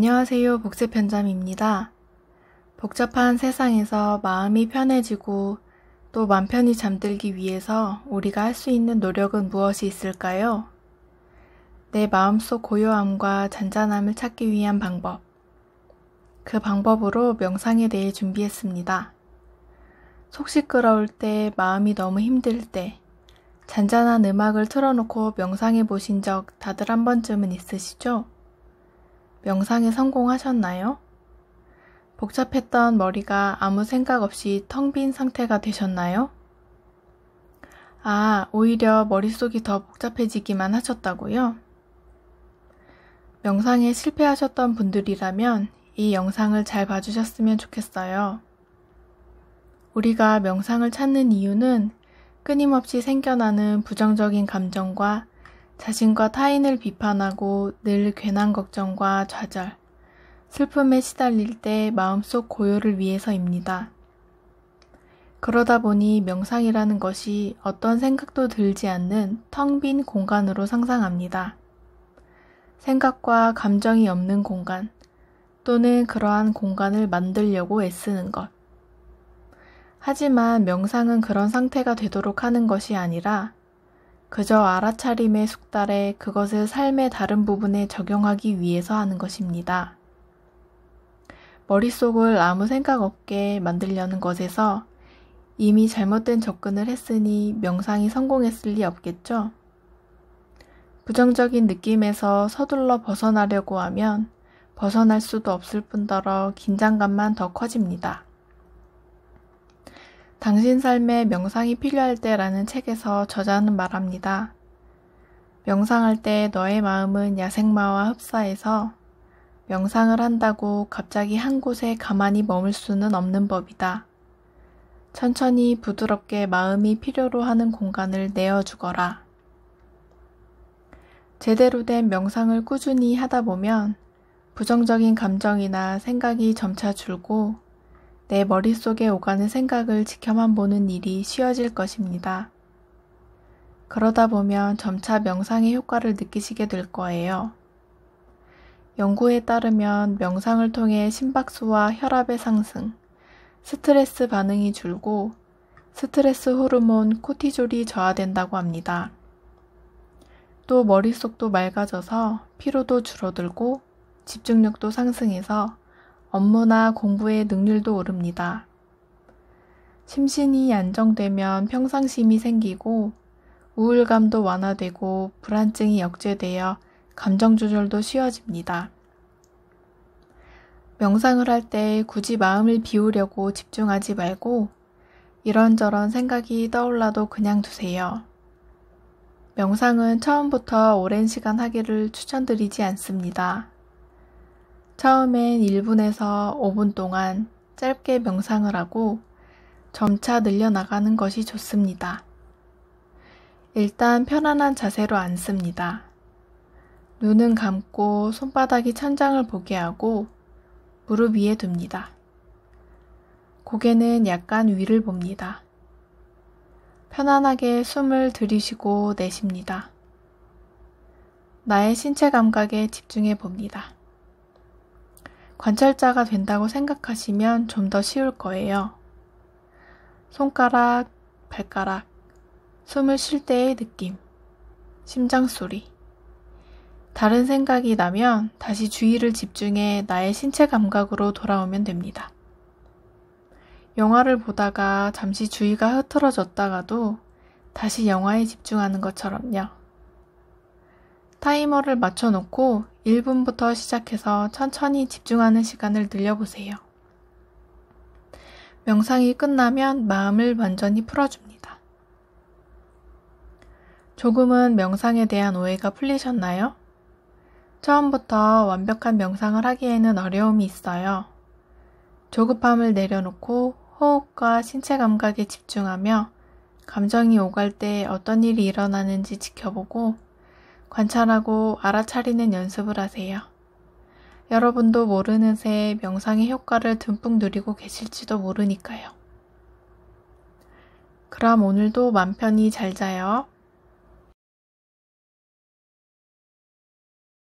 안녕하세요. 복세편잠입니다 복잡한 세상에서 마음이 편해지고 또맘 편히 잠들기 위해서 우리가 할 수 있는 노력은 무엇이 있을까요? 내 마음속 고요함과 잔잔함을 찾기 위한 방법. 그 방법으로 명상에 대해 준비했습니다. 속 시끄러울 때, 마음이 너무 힘들 때, 잔잔한 음악을 틀어놓고 명상해 보신 적 다들 한 번쯤은 있으시죠? 명상에 성공하셨나요? 복잡했던 머리가 아무 생각 없이 텅 빈 상태가 되셨나요? 아, 오히려 머릿속이 더 복잡해지기만 하셨다고요? 명상에 실패하셨던 분들이라면 이 영상을 잘 봐주셨으면 좋겠어요. 우리가 명상을 찾는 이유는 끊임없이 생겨나는 부정적인 감정과 자신과 타인을 비판하고 늘 괜한 걱정과 좌절, 슬픔에 시달릴 때 마음속 고요를 위해서입니다. 그러다 보니 명상이라는 것이 어떤 생각도 들지 않는 텅 빈 공간으로 상상합니다. 생각과 감정이 없는 공간, 또는 그러한 공간을 만들려고 애쓰는 것. 하지만 명상은 그런 상태가 되도록 하는 것이 아니라 그저 알아차림의 숙달에 그것을 삶의 다른 부분에 적용하기 위해서 하는 것입니다. 머릿속을 아무 생각 없게 만들려는 것에서 이미 잘못된 접근을 했으니 명상이 성공했을 리 없겠죠? 부정적인 느낌에서 서둘러 벗어나려고 하면 벗어날 수도 없을 뿐더러 긴장감만 더 커집니다. 당신 삶에 명상이 필요할 때라는 책에서 저자는 말합니다. 명상할 때 너의 마음은 야생마와 흡사해서 명상을 한다고 갑자기 한 곳에 가만히 머물 수는 없는 법이다. 천천히 부드럽게 마음이 필요로 하는 공간을 내어주거라. 제대로 된 명상을 꾸준히 하다 보면 부정적인 감정이나 생각이 점차 줄고 내 머릿속에 오가는 생각을 지켜만 보는 일이 쉬워질 것입니다. 그러다 보면 점차 명상의 효과를 느끼시게 될 거예요. 연구에 따르면 명상을 통해 심박수와 혈압의 상승, 스트레스 반응이 줄고 스트레스 호르몬 코티졸이 저하된다고 합니다. 또 머릿속도 맑아져서 피로도 줄어들고 집중력도 상승해서 업무나 공부의 능률도 오릅니다. 심신이 안정되면 평상심이 생기고 우울감도 완화되고 불안증이 역제되어 감정 조절도 쉬워집니다. 명상을 할 때 굳이 마음을 비우려고 집중하지 말고 이런저런 생각이 떠올라도 그냥 두세요. 명상은 처음부터 오랜 시간 하기를 추천드리지 않습니다. 처음엔 1분에서 5분 동안 짧게 명상을 하고 점차 늘려나가는 것이 좋습니다. 일단 편안한 자세로 앉습니다. 눈은 감고 손바닥이 천장을 보게 하고 무릎 위에 둡니다. 고개는 약간 위를 봅니다. 편안하게 숨을 들이쉬고 내쉽니다. 나의 신체 감각에 집중해 봅니다. 관찰자가 된다고 생각하시면 좀 더 쉬울 거예요. 손가락, 발가락, 숨을 쉴 때의 느낌, 심장 소리. 다른 생각이 나면 다시 주의를 집중해 나의 신체 감각으로 돌아오면 됩니다. 영화를 보다가 잠시 주의가 흐트러졌다가도 다시 영화에 집중하는 것처럼요. 타이머를 맞춰놓고 1분부터 시작해서 천천히 집중하는 시간을 늘려보세요. 명상이 끝나면 마음을 완전히 풀어줍니다. 조금은 명상에 대한 오해가 풀리셨나요? 처음부터 완벽한 명상을 하기에는 어려움이 있어요. 조급함을 내려놓고 호흡과 신체 감각에 집중하며 감정이 오갈 때 어떤 일이 일어나는지 지켜보고 관찰하고 알아차리는 연습을 하세요. 여러분도 모르는 새에 명상의 효과를 듬뿍 누리고 계실지도 모르니까요. 그럼 오늘도 맘 편히 잘 자요.